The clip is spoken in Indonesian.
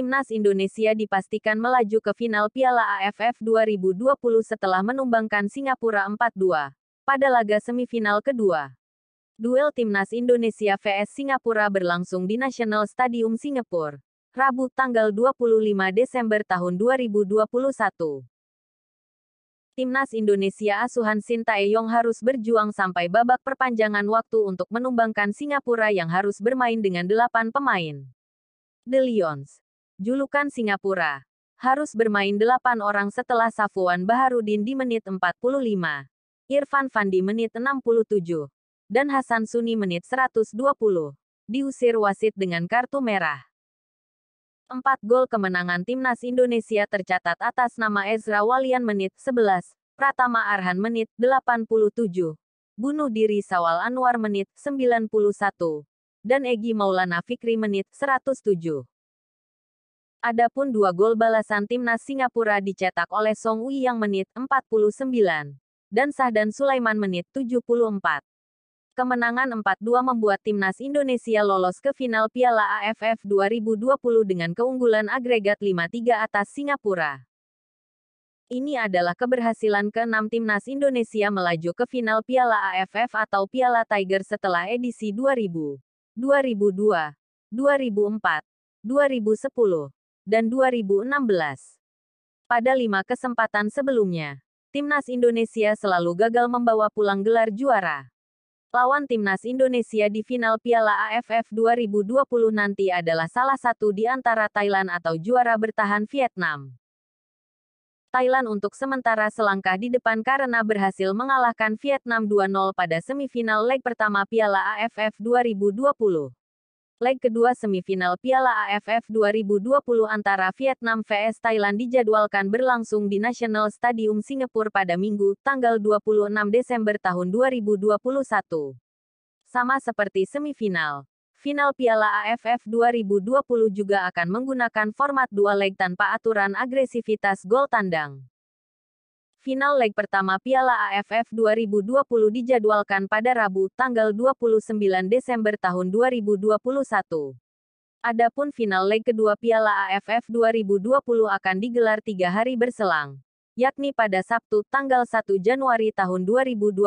Timnas Indonesia dipastikan melaju ke final Piala AFF 2020 setelah menumbangkan Singapura 4-2 pada laga semifinal kedua. Duel Timnas Indonesia vs Singapura berlangsung di National Stadium Singapura, Rabu tanggal 25 Desember tahun 2021. Timnas Indonesia asuhan Shin Tae-yong harus berjuang sampai babak perpanjangan waktu untuk menumbangkan Singapura yang harus bermain dengan delapan pemain. The Lions, julukan Singapura, harus bermain delapan orang setelah Safuan Baharudin di menit 45, Irfan Fandi menit 67, dan Hasan Suni menit 120. Diusir wasit dengan kartu merah. Empat gol kemenangan timnas Indonesia tercatat atas nama Ezra Walian menit 11, Pratama Arhan menit 87, bunuh diri Sawal Anwar menit 91, dan Egi Maulana Fikri menit 107. Adapun dua gol balasan timnas Singapura dicetak oleh Song Ui yang menit 49 dan Sahdan Sulaiman menit 74. Kemenangan 4-2 membuat timnas Indonesia lolos ke final Piala AFF 2020 dengan keunggulan agregat 5-3 atas Singapura. Ini adalah keberhasilan ke-6 timnas Indonesia melaju ke final Piala AFF atau Piala Tiger setelah edisi 2000, 2002, 2004, 2010, dan 2016. Pada lima kesempatan sebelumnya, timnas Indonesia selalu gagal membawa pulang gelar juara. Lawan timnas Indonesia di final Piala AFF 2020 nanti adalah salah satu di antara Thailand atau juara bertahan Vietnam. Thailand untuk sementara selangkah di depan karena berhasil mengalahkan Vietnam 2-0 pada semifinal leg pertama Piala AFF 2020 leg kedua semifinal Piala AFF 2020 antara Vietnam vs Thailand dijadwalkan berlangsung di National Stadium Singapura pada Minggu, tanggal 26 Desember tahun 2021. Sama seperti semifinal, final Piala AFF 2020 juga akan menggunakan format dua leg tanpa aturan agresivitas gol tandang. Final leg pertama Piala AFF 2020 dijadwalkan pada Rabu, tanggal 29 Desember tahun 2021. Adapun final leg kedua Piala AFF 2020 akan digelar tiga hari berselang, yakni pada Sabtu, tanggal 1 Januari tahun 2022.